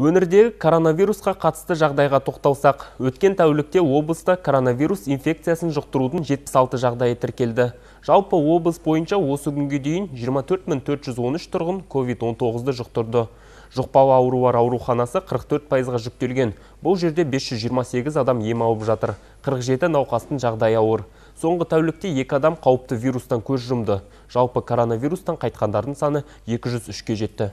Өңірдегі коронавирусқа қатысты жағдайға тоқталсақ, өткен тәулікте облыста коронавирус инфекциясын жұқтырудың 76 жағдайы тіркелді. Жалпы облыс бойынша осы күнге дейін 24413 тұрғын COVID-19-ды жұқтырды. Жұқпалы аурулар ауруханасы 44 пайызға жүктелген. Бұл жерде 528 адам ем алып жатыр. 47 науқастың жағдайы ауыр. Соңғы тәулікте екі адам қауіпті вирустан көз жұмды. Жалпы коронавирустан қайтқандардың саны 203-ке жетті.